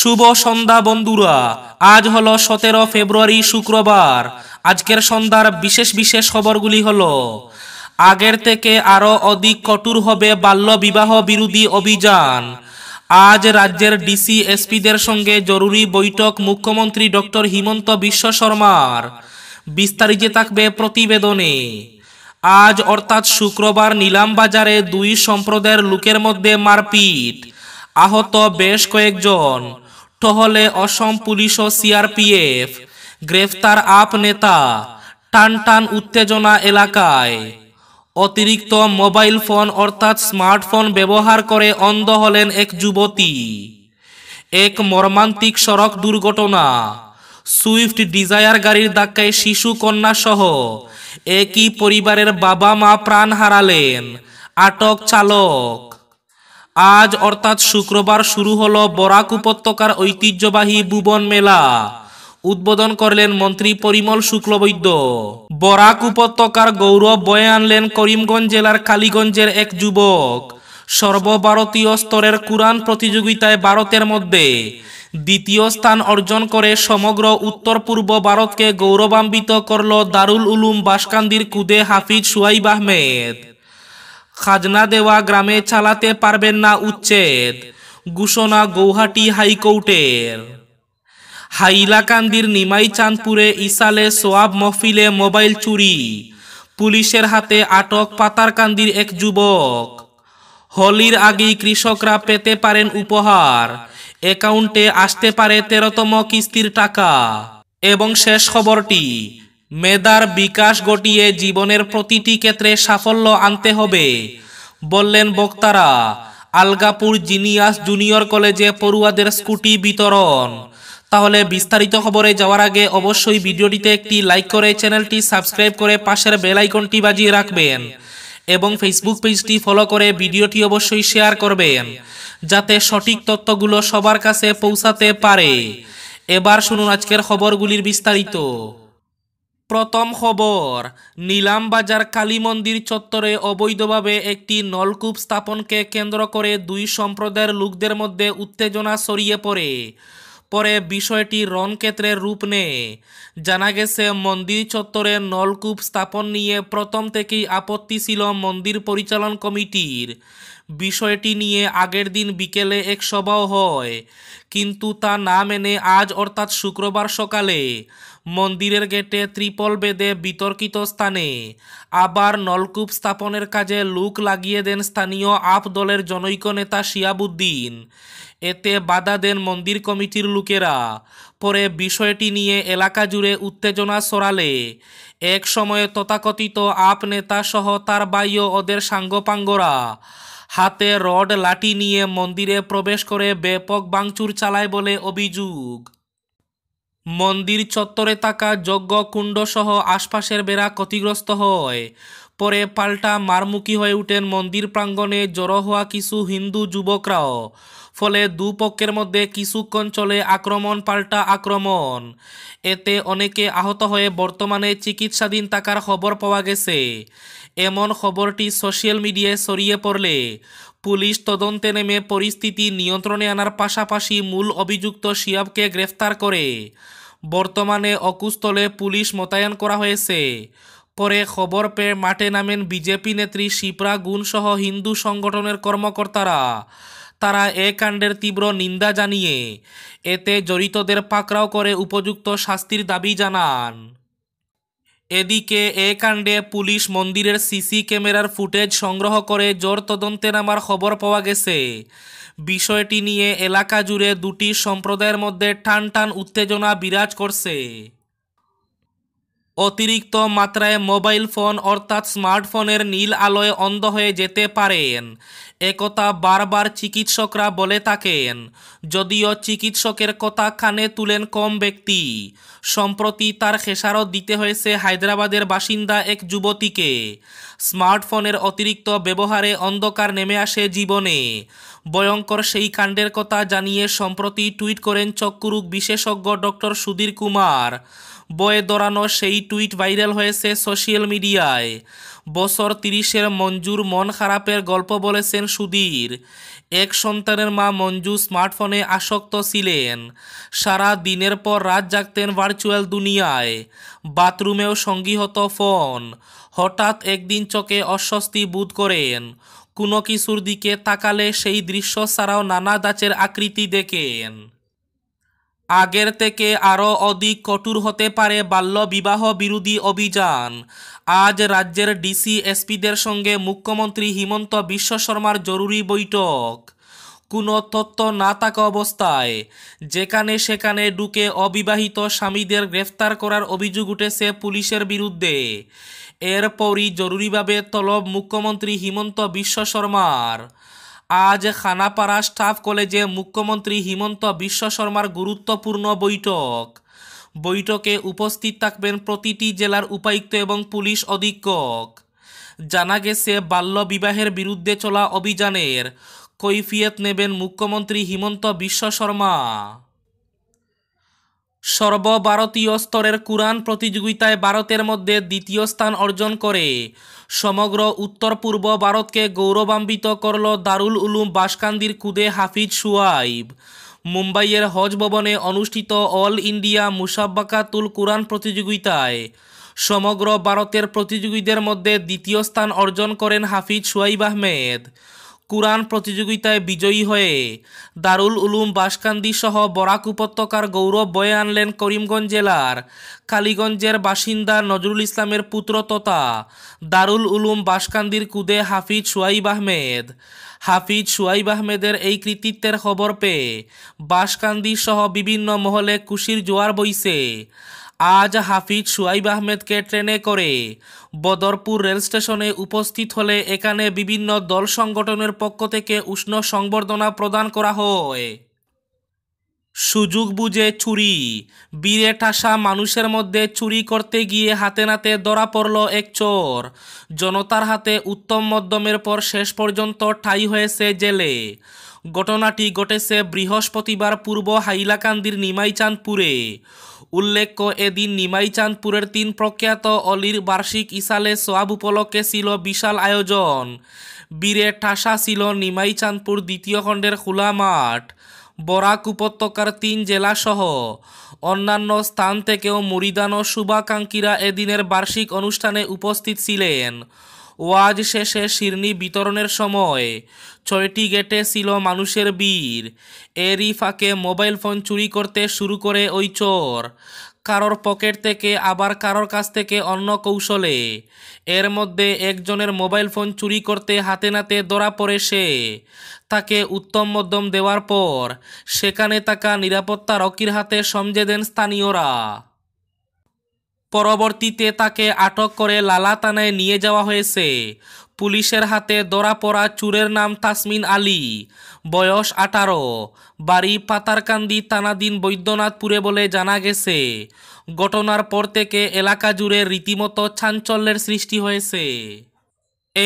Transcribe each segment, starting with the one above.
শুভ সন্ধ্যা বন্ধুরা আজ হলো সতেরো ফেব্রুয়ারি শুক্রবার আজকের সন্ধ্যার বিশেষ বিশেষ খবরগুলি হলো আগের থেকে আরও অধিক কঠোর হবে বাল্য বিবাহ বিরোধী অভিযান আজ রাজ্যের ডিসি এসপিদের সঙ্গে জরুরি বৈঠক মুখ্যমন্ত্রী ডক্টর হিমন্ত বিশ্ব শর্মার বিস্তারিত থাকবে প্রতিবেদনে আজ অর্থাৎ শুক্রবার নিলাম বাজারে দুই সম্প্রদায়ের লোকের মধ্যে মারপিট আহত বেশ কয়েকজন টহলে অসম পুলিশ ও সিআরপিএফ গ্রেফতার আপ নেতা টান টান উত্তেজনা এলাকায় অতিরিক্ত মোবাইল ফোন অর্থাৎ স্মার্টফোন ব্যবহার করে অন্ধ হলেন এক যুবতী এক মর্মান্তিক সড়ক দুর্ঘটনা সুইফট ডিজায়ার গাড়ির ধাক্কায় শিশু কন্যা সহ একই পরিবারের বাবা মা প্রাণ হারালেন আটক চালক আজ অর্থাৎ শুক্রবার শুরু হল বরাক উপত্যকার ঐতিহ্যবাহী ভুবন মেলা উদ্বোধন করলেন মন্ত্রী পরিমল শুক্লবৈদ্য বরাক উপত্যকার গৌরব বয়ে আনলেন করিমগঞ্জ জেলার কালীগঞ্জের এক যুবক সর্বভারতীয় স্তরের কুরআন প্রতিযোগিতায় ভারতের মধ্যে দ্বিতীয় স্থান অর্জন করে সমগ্র উত্তর পূর্ব ভারতকে গৌরবান্বিত করল দারুল উলুম বাসকান্দির কুদে হাফিজ সুয়াইব আহমেদ খাজনা দেওয়া গ্রামে চালাতে পারবেন না উচ্ছেদ ঘোষণা গৌহাটি হাইকোর্টের হাইলাকান্দির নিমাই চাঁদপুরে ইসালে সোয়াব মফিলে মোবাইল চুরি পুলিশের হাতে আটক পাতারকান্দির এক যুবক হোলির আগেই কৃষকরা পেতে পারেন উপহার অ্যাকাউন্টে আসতে পারে তেরোতম কিস্তির টাকা এবং শেষ খবরটি মেদার বিকাশ ঘটিয়ে জীবনের প্রতিটি ক্ষেত্রে সাফল্য আনতে হবে বললেন বক্তারা আলগাপুর জিনিয়াস জুনিয়র কলেজে পড়ুয়াদের স্কুটি বিতরণ তাহলে বিস্তারিত খবরে যাওয়ার আগে অবশ্যই ভিডিওটিতে একটি লাইক করে চ্যানেলটি সাবস্ক্রাইব করে পাশের বেলাইকনটি বাজিয়ে রাখবেন এবং ফেসবুক পেজটি ফলো করে ভিডিওটি অবশ্যই শেয়ার করবেন যাতে সঠিক তথ্যগুলো সবার কাছে পৌঁছাতে পারে এবার শুনুন আজকের খবরগুলির বিস্তারিত প্রথম খবর নিলামবাজার কালী মন্দির চত্বরে অবৈধভাবে একটি নলকূপ স্থাপনকে কেন্দ্র করে দুই সম্প্রদায়ের লোকদের মধ্যে উত্তেজনা ছড়িয়ে পড়ে পরে বিষয়টি রণক্ষেত্রের রূপ নেয় জানা গেছে মন্দির চত্বরে নলকূপ স্থাপন নিয়ে প্রথম থেকেই আপত্তি ছিল মন্দির পরিচালন কমিটির বিষয়টি নিয়ে আগের দিন বিকেলে এক সভাও হয় কিন্তু তা না মেনে আজ অর্থাৎ শুক্রবার সকালে মন্দিরের গেটে ত্রিপল বেদে বিতর্কিত স্থানে আবার নলকূপ স্থাপনের কাজে লুক লাগিয়ে দেন স্থানীয় আপ দলের জনৈক নেতা শিয়াবুদ্দিন এতে বাধা দেন মন্দির কমিটির লোকেরা পরে বিষয়টি নিয়ে এলাকা জুড়ে উত্তেজনা সরালে এক সময়ে তথাকথিত আপ নেতা সহ তার বাইও ওদের সাঙ্গপাঙ্গরা হাতে রড লাঠি নিয়ে মন্দিরে প্রবেশ করে ব্যাপক বাংচুর চালায় বলে অভিযোগ মন্দির চত্বরে থাকা যজ্ঞ সহ আশপাশের বেড়া ক্ষতিগ্রস্ত হয় পরে পাল্টা মারমুখী হয়ে উঠেন মন্দির প্রাঙ্গণে জড়ো হওয়া কিছু হিন্দু যুবকরাও ফলে দুপক্ষের মধ্যে কিছুক্ষণ চলে আক্রমণ পাল্টা আক্রমণ এতে অনেকে আহত হয়ে বর্তমানে চিকিৎসাধীন থাকার খবর পাওয়া গেছে এমন খবরটি সোশ্যাল মিডিয়ায় ছড়িয়ে পড়লে পুলিশ তদন্তে নেমে পরিস্থিতি নিয়ন্ত্রণে আনার পাশাপাশি মূল অভিযুক্ত শিয়াবকে গ্রেফতার করে বর্তমানে অকুস্থলে পুলিশ মোতায়েন করা হয়েছে পরে খবর পেয়ে মাঠে নামেন বিজেপি নেত্রী শিপ্রা গুণসহ হিন্দু সংগঠনের কর্মকর্তারা তারা এ কাণ্ডের তীব্র নিন্দা জানিয়ে এতে জড়িতদের পাকড়াও করে উপযুক্ত শাস্তির দাবি জানান এদিকে এ কাণ্ডে পুলিশ মন্দিরের সিসি ক্যামেরার ফুটেজ সংগ্রহ করে জোর তদন্তে নামার খবর পাওয়া গেছে বিষয়টি নিয়ে এলাকা জুড়ে দুটি সম্প্রদায়ের মধ্যে টান টান উত্তেজনা বিরাজ করছে অতিরিক্ত মাত্রায় মোবাইল ফোন অর্থাৎ স্মার্টফোনের নীল আলোয় অন্ধ হয়ে যেতে পারেন একথা বারবার চিকিৎসকরা বলে থাকেন যদিও চিকিৎসকের কথা কানে তুলেন কম ব্যক্তি সম্প্রতি তার খেসারত দিতে হয়েছে হায়দ্রাবাদের বাসিন্দা এক যুবতীকে স্মার্টফোনের অতিরিক্ত ব্যবহারে অন্ধকার নেমে আসে জীবনে ভয়ঙ্কর সেই কাণ্ডের কথা জানিয়ে সম্প্রতি টুইট করেন চক্ষুরুক বিশেষজ্ঞ ডক্টর সুধীর কুমার বয়ে দৌড়ানো সেই টুইট ভাইরাল হয়েছে সোশ্যাল মিডিয়ায় বছর তিরিশের মঞ্জুর মন খারাপের গল্প বলেছেন সুধীর এক সন্তানের মা মঞ্জু স্মার্টফোনে আসক্ত ছিলেন সারা দিনের পর রাত জাগতেন ভার্চুয়াল দুনিয়ায় বাথরুমেও সঙ্গী হতো ফোন হঠাৎ একদিন চোখে অস্বস্তি বোধ করেন কোনো কিছুর দিকে তাকালে সেই দৃশ্য ছাড়াও নানা দাচের আকৃতি দেখেন আগের থেকে আরও অধিক কঠোর হতে পারে বাল্য বিবাহ বিরোধী অভিযান আজ রাজ্যের ডিসি এসপিদের সঙ্গে মুখ্যমন্ত্রী হিমন্ত বিশ্ব শর্মার জরুরি বৈঠক কোনো তথ্য না থাকা অবস্থায় যেখানে সেখানে ঢুকে অবিবাহিত স্বামীদের গ্রেফতার করার অভিযোগ উঠেছে পুলিশের বিরুদ্ধে এরপরই জরুরিভাবে তলব মুখ্যমন্ত্রী হিমন্ত বিশ্ব শর্মার আজ খানাপাড়া স্টাফ কলেজে মুখ্যমন্ত্রী হিমন্ত বিশ্ব শর্মার গুরুত্বপূর্ণ বৈঠক বৈঠকে উপস্থিত থাকবেন প্রতিটি জেলার উপায়ুক্ত এবং পুলিশ অধীক্ষক জানা গেছে বাল্য বিবাহের বিরুদ্ধে চলা অভিযানের কৈফিয়ত নেবেন মুখ্যমন্ত্রী হিমন্ত বিশ্ব শর্মা সর্বভারতীয় স্তরের কুরআন প্রতিযোগিতায় ভারতের মধ্যে দ্বিতীয় স্থান অর্জন করে সমগ্র উত্তর পূর্ব ভারতকে গৌরবান্বিত করল দারুল উলুম বাসকান্দির কুদে হাফিজ সুয়াইব মুম্বাইয়ের হজ ভবনে অনুষ্ঠিত অল ইন্ডিয়া মুসাব্বাকাতুল কুরআন প্রতিযোগিতায় সমগ্র ভারতের প্রতিযোগীদের মধ্যে দ্বিতীয় স্থান অর্জন করেন হাফিজ সুয়াইব আহমেদ কুরআন প্রতিযোগিতায় বিজয়ী হয়ে দারুল উলুম বাসকান্দি সহ বরাক উপত্যকার গৌরব বয়ে আনলেন করিমগঞ্জ জেলার কালীগঞ্জের বাসিন্দা নজরুল ইসলামের পুত্র তথা দারুল উলুম বাসকান্দির কুদে হাফিজ সুয়াইব আহমেদ হাফিজ সুয়াইব আহমেদের এই কৃতিত্বের খবর পেয়ে বাসকান্দি সহ বিভিন্ন মহলে খুশির জোয়ার বইছে আজ হাফিজ সুয়াইব আহমেদকে ট্রেনে করে বদরপুর রেল স্টেশনে উপস্থিত হলে এখানে বিভিন্ন দল সংগঠনের পক্ষ থেকে উষ্ণ সংবর্ধনা প্রদান করা হয় সুযোগ বুঝে চুরি বীরে ঠাসা মানুষের মধ্যে চুরি করতে গিয়ে হাতে নাতে ধরা পড়ল এক চোর জনতার হাতে উত্তম মধ্যমের পর শেষ পর্যন্ত ঠাই হয়েছে জেলে ঘটনাটি ঘটেছে বৃহস্পতিবার পূর্ব হাইলাকান্দির নিমাইচাঁদপুরে উল্লেখ্য এদিন নিমাইচাঁদপুরের তিন প্রখ্যাত অলির বার্ষিক ইসালে সোয়াব উপলক্ষে ছিল বিশাল আয়োজন বীরে ঠাসা ছিল নিমাইচাঁদপুর দ্বিতীয় খণ্ডের খোলা মাঠ বরাক উপত্যকার তিন জেলাসহ অন্যান্য স্থান থেকেও মুড়িদান ও শুভাকাঙ্ক্ষীরা এদিনের বার্ষিক অনুষ্ঠানে উপস্থিত ছিলেন ওয়াজ শেষে শিরনি বিতরণের সময় ছয়টি গেটে ছিল মানুষের বীর এরই ফাঁকে মোবাইল ফোন চুরি করতে শুরু করে ওই চোর কারোর পকেট থেকে আবার কারোর কাছ থেকে অন্য কৌশলে এর মধ্যে একজনের মোবাইল ফোন চুরি করতে হাতে নাতে ধরা পড়ে সে তাকে উত্তম মধ্যম দেওয়ার পর সেখানে থাকা নিরাপত্তা রকির হাতে সমঝে দেন স্থানীয়রা পরবর্তীতে তাকে আটক করে লালা নিয়ে যাওয়া হয়েছে পুলিশের হাতে ধরা পড়া চুরের নাম তাসমিন আলী বয়স আঠারো বাড়ি পাতারকান্দি তানাদিন বৈদ্যনাথপুরে বলে জানা গেছে ঘটনার পর থেকে এলাকা জুড়ে রীতিমতো চাঞ্চল্যের সৃষ্টি হয়েছে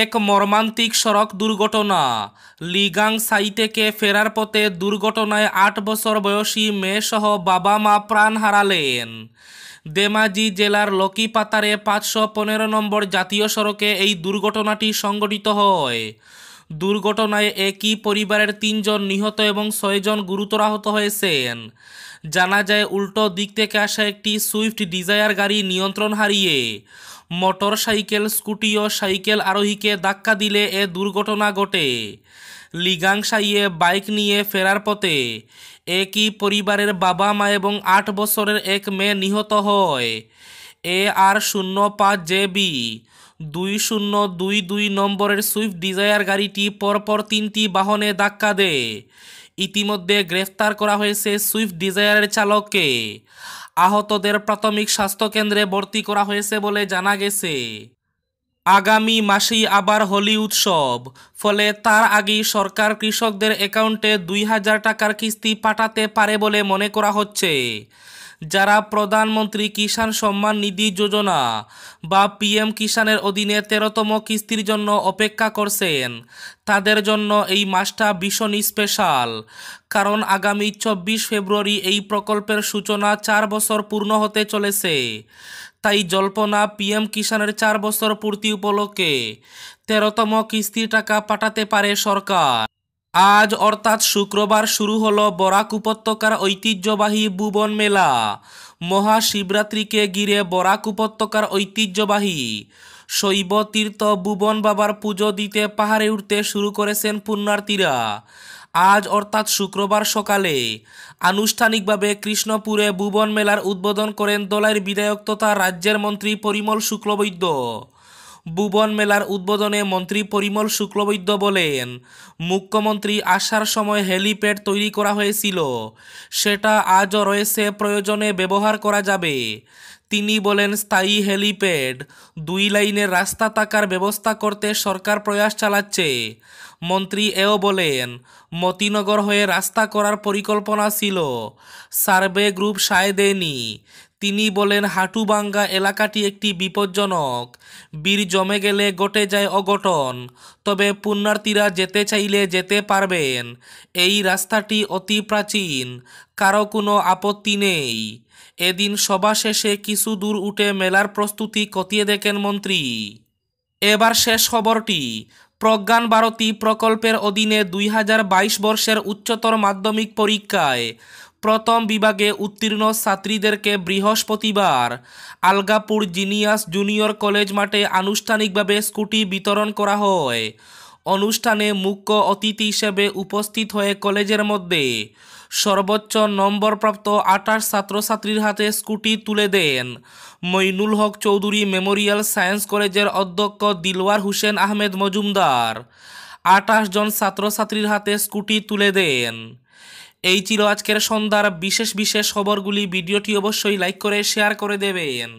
এক মর্মান্তিক সড়ক দুর্ঘটনা লিগাং সাই থেকে ফেরার পথে দুর্ঘটনায় আট বছর বয়সী মেয়েসহ বাবা মা প্রাণ হারালেন দেমাজি জেলার লকিপাতারে পাঁচশো পনেরো নম্বর জাতীয় সড়কে এই দুর্ঘটনাটি সংঘটিত হয় দুর্ঘটনায় একই পরিবারের তিনজন নিহত এবং ছয়জন গুরুতর আহত হয়েছেন জানা যায় উল্টো দিক থেকে আসা একটি সুইফট ডিজায়ার গাড়ি নিয়ন্ত্রণ হারিয়ে মোটর সাইকেল স্কুটি ও সাইকেল আরোহীকে ধাক্কা দিলে এ দুর্ঘটনা ঘটে লিগাংশাইয়ে বাইক নিয়ে ফেরার পথে একই পরিবারের বাবা মা এবং আট বছরের এক মেয়ে নিহত হয় এ আর শূন্য পাঁচ জে বি দুই শূন্য দুই দুই নম্বরের সুইফট ডিজায়ার গাড়িটি পরপর তিনটি বাহনে ধাক্কা দেয় ইতিমধ্যে গ্রেফতার করা হয়েছে সুইফট ডিজায়ারের চালককে আহতদের প্রাথমিক স্বাস্থ্যকেন্দ্রে ভর্তি করা হয়েছে বলে জানা গেছে আগামী মাসেই আবার হোলি উৎসব ফলে তার আগেই সরকার কৃষকদের অ্যাকাউন্টে দুই হাজার টাকার কিস্তি পাঠাতে পারে বলে মনে করা হচ্ছে যারা প্রধানমন্ত্রী কিষাণ সম্মান নিধি যোজনা বা পিএম কিষাণের অধীনে তেরোতম কিস্তির জন্য অপেক্ষা করছেন তাদের জন্য এই মাসটা ভীষণ স্পেশাল কারণ আগামী চব্বিশ ফেব্রুয়ারি এই প্রকল্পের সূচনা চার বছর পূর্ণ হতে চলেছে তাই জল্পনা পিএম কিষাণের চার বছর পূর্তি উপলক্ষে তেরোতম কিস্তির টাকা পাঠাতে পারে সরকার আজ অর্থাৎ শুক্রবার শুরু হলো বরাক উপত্যকার ঐতিহ্যবাহী ভুবন মেলা মহাশিবরাত্রিকে ঘিরে বরাক উপত্যকার ঐতিহ্যবাহী শৈব তীর্থ ভুবন বাবার পুজো দিতে পাহাড়ে উঠতে শুরু করেছেন পুণ্যার্থীরা আজ অর্থাৎ শুক্রবার সকালে আনুষ্ঠানিকভাবে কৃষ্ণপুরে ভুবন মেলার উদ্বোধন করেন দলের বিধায়ক তথা রাজ্যের মন্ত্রী পরিমল শুক্লবৈদ্য ভুবন মেলার উদ্বোধনে মন্ত্রী পরিমল শুক্লবৈদ্য বলেন মুখ্যমন্ত্রী আসার সময় হেলিপ্যাড তৈরি করা হয়েছিল সেটা আজও রয়েছে প্রয়োজনে ব্যবহার করা যাবে তিনি বলেন স্থায়ী হেলিপ্যাড দুই লাইনের রাস্তা থাকার ব্যবস্থা করতে সরকার প্রয়াস চালাচ্ছে মন্ত্রী এও বলেন মতিনগর হয়ে রাস্তা করার পরিকল্পনা ছিল সার্ভে গ্রুপ সায় দেয়নি তিনি বলেন হাটুবাঙ্গা এলাকাটি একটি বিপজ্জনক বীর জমে গেলে গটে যায় অঘটন তবে পুণ্যার্থীরা যেতে চাইলে যেতে পারবেন এই রাস্তাটি অতি প্রাচীন কারো কোনো আপত্তি নেই এদিন সভা শেষে কিছু দূর উঠে মেলার প্রস্তুতি কতিয়ে দেখেন মন্ত্রী এবার শেষ খবরটি প্রজ্ঞান ভারতী প্রকল্পের অধীনে দুই হাজার বাইশ বর্ষের উচ্চতর মাধ্যমিক পরীক্ষায় প্রথম বিভাগে উত্তীর্ণ ছাত্রীদেরকে বৃহস্পতিবার আলগাপুর জিনিয়াস জুনিয়র কলেজ মাঠে আনুষ্ঠানিকভাবে স্কুটি বিতরণ করা হয় অনুষ্ঠানে মুখ্য অতিথি হিসেবে উপস্থিত হয়ে কলেজের মধ্যে সর্বোচ্চ নম্বরপ্রাপ্ত আঠাশ ছাত্রছাত্রীর হাতে স্কুটি তুলে দেন মইনুল হক চৌধুরী মেমোরিয়াল সায়েন্স কলেজের অধ্যক্ষ দিলওয়ার হুসেন আহমেদ মজুমদার আঠাশ জন ছাত্রছাত্রীর হাতে স্কুটি তুলে দেন এই ছিল আজকের সন্ধ্যার বিশেষ বিশেষ খবরগুলি ভিডিওটি অবশ্যই লাইক করে শেয়ার করে দেবেন